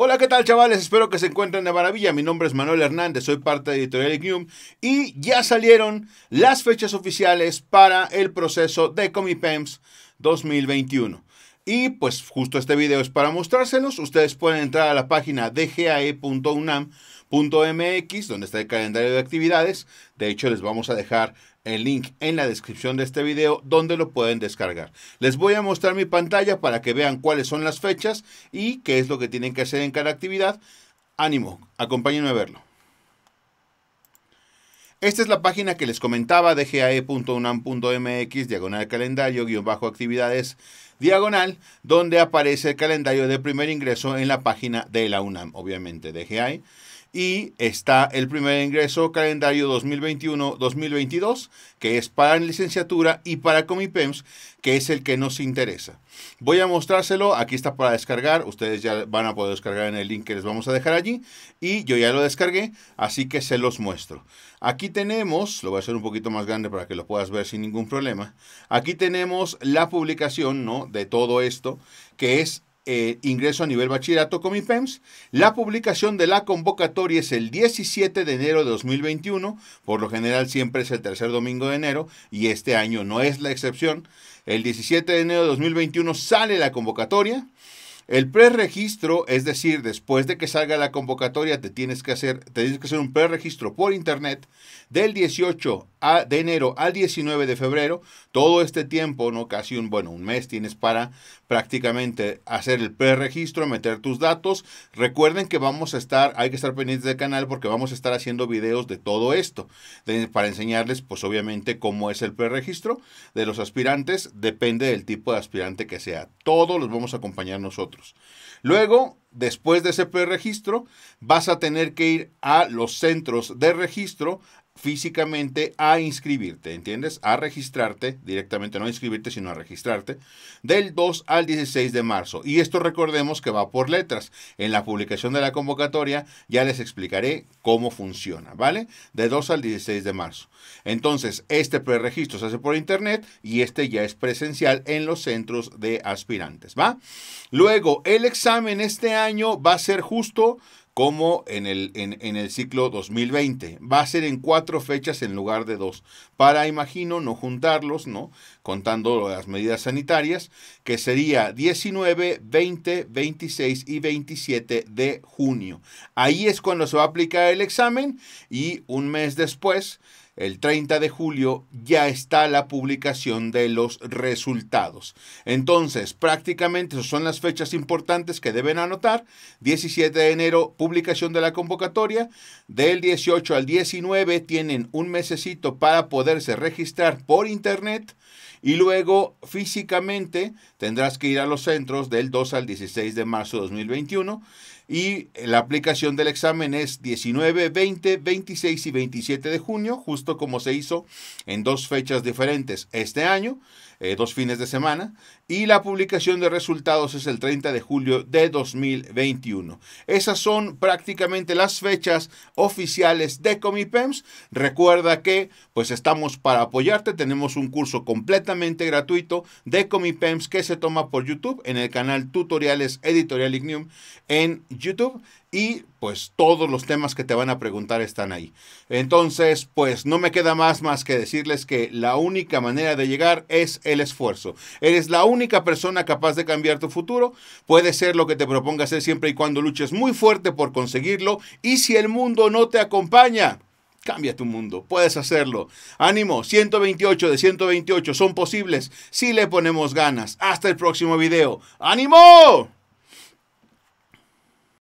Hola, ¿qué tal chavales? Espero que se encuentren de maravilla. Mi nombre es Manuel Hernández, soy parte de Editorial IGNUM y ya salieron las fechas oficiales para el proceso de Comipems 2021. Y pues justo este video es para mostrárselos. Ustedes pueden entrar a la página dgae.unam.mx, donde está el calendario de actividades. De hecho, les vamos a dejar el link en la descripción de este video donde lo pueden descargar. Les voy a mostrar mi pantalla para que vean cuáles son las fechas y qué es lo que tienen que hacer en cada actividad. Ánimo, acompáñenme a verlo. Esta es la página que les comentaba, dgae.unam.mx, diagonal calendario, guión bajo actividades, diagonal, donde aparece el calendario de primer ingreso en la página de la UNAM, obviamente, DGAE y está el primer ingreso calendario 2021-2022, que es para licenciatura y para Comipems, que es el que nos interesa. Voy a mostrárselo, aquí está para descargar, ustedes ya van a poder descargar en el link que les vamos a dejar allí y yo ya lo descargué, así que se los muestro. Aquí tenemos, lo voy a hacer un poquito más grande para que lo puedas ver sin ningún problema, aquí tenemos la publicación ¿no? de todo esto, que es eh, ingreso a nivel bachillerato con PEMS, La publicación de la convocatoria es el 17 de enero de 2021, por lo general siempre es el tercer domingo de enero y este año no es la excepción. El 17 de enero de 2021 sale la convocatoria. El preregistro, es decir, después de que salga la convocatoria, te tienes que hacer, te tienes que hacer un preregistro por internet del 18 de enero al 19 de febrero, todo este tiempo, no casi un, bueno, un mes tienes para prácticamente hacer el preregistro, meter tus datos. Recuerden que vamos a estar, hay que estar pendientes del canal porque vamos a estar haciendo videos de todo esto, para enseñarles pues obviamente cómo es el preregistro de los aspirantes, depende del tipo de aspirante que sea. Todos los vamos a acompañar nosotros. Luego, después de ese preregistro, vas a tener que ir a los centros de registro físicamente a inscribirte, ¿entiendes? A registrarte directamente, no a inscribirte, sino a registrarte, del 2 al 16 de marzo. Y esto recordemos que va por letras. En la publicación de la convocatoria ya les explicaré cómo funciona, ¿vale? De 2 al 16 de marzo. Entonces, este preregistro se hace por internet y este ya es presencial en los centros de aspirantes, ¿va? Luego, el examen este año va a ser justo como en el, en, el ciclo 2020. Va a ser en cuatro fechas en lugar de dos, para, imagino, no juntarlos, ¿no? Contando las medidas sanitarias, que sería 19, 20, 26 y 27 de junio. Ahí es cuando se va a aplicar el examen y un mes después el 30 de julio ya está la publicación de los resultados. Entonces, prácticamente son las fechas importantes que deben anotar. 17 de enero, publicación de la convocatoria. Del 18 al 19 tienen un mesecito para poderse registrar por internet. Y luego físicamente tendrás que ir a los centros del 2 al 16 de marzo de 2021 y la aplicación del examen es 19, 20, 26 y 27 de junio, justo como se hizo en dos fechas diferentes este año, eh, dos fines de semana, y la publicación de resultados es el 30 de julio de 2021. Esas son prácticamente las fechas oficiales de Comipems. Recuerda que pues estamos para apoyarte, tenemos un curso completo gratuito de Comipems que se toma por YouTube en el canal Tutoriales Editorial Ignium en YouTube y pues todos los temas que te van a preguntar están ahí. Entonces, pues no me queda más más que decirles que la única manera de llegar es el esfuerzo. Eres la única persona capaz de cambiar tu futuro. Puede ser lo que te proponga hacer siempre y cuando luches muy fuerte por conseguirlo y si el mundo no te acompaña, Cambia tu mundo, puedes hacerlo. Ánimo, 128 de 128 son posibles si le ponemos ganas. Hasta el próximo video. ¡Ánimo!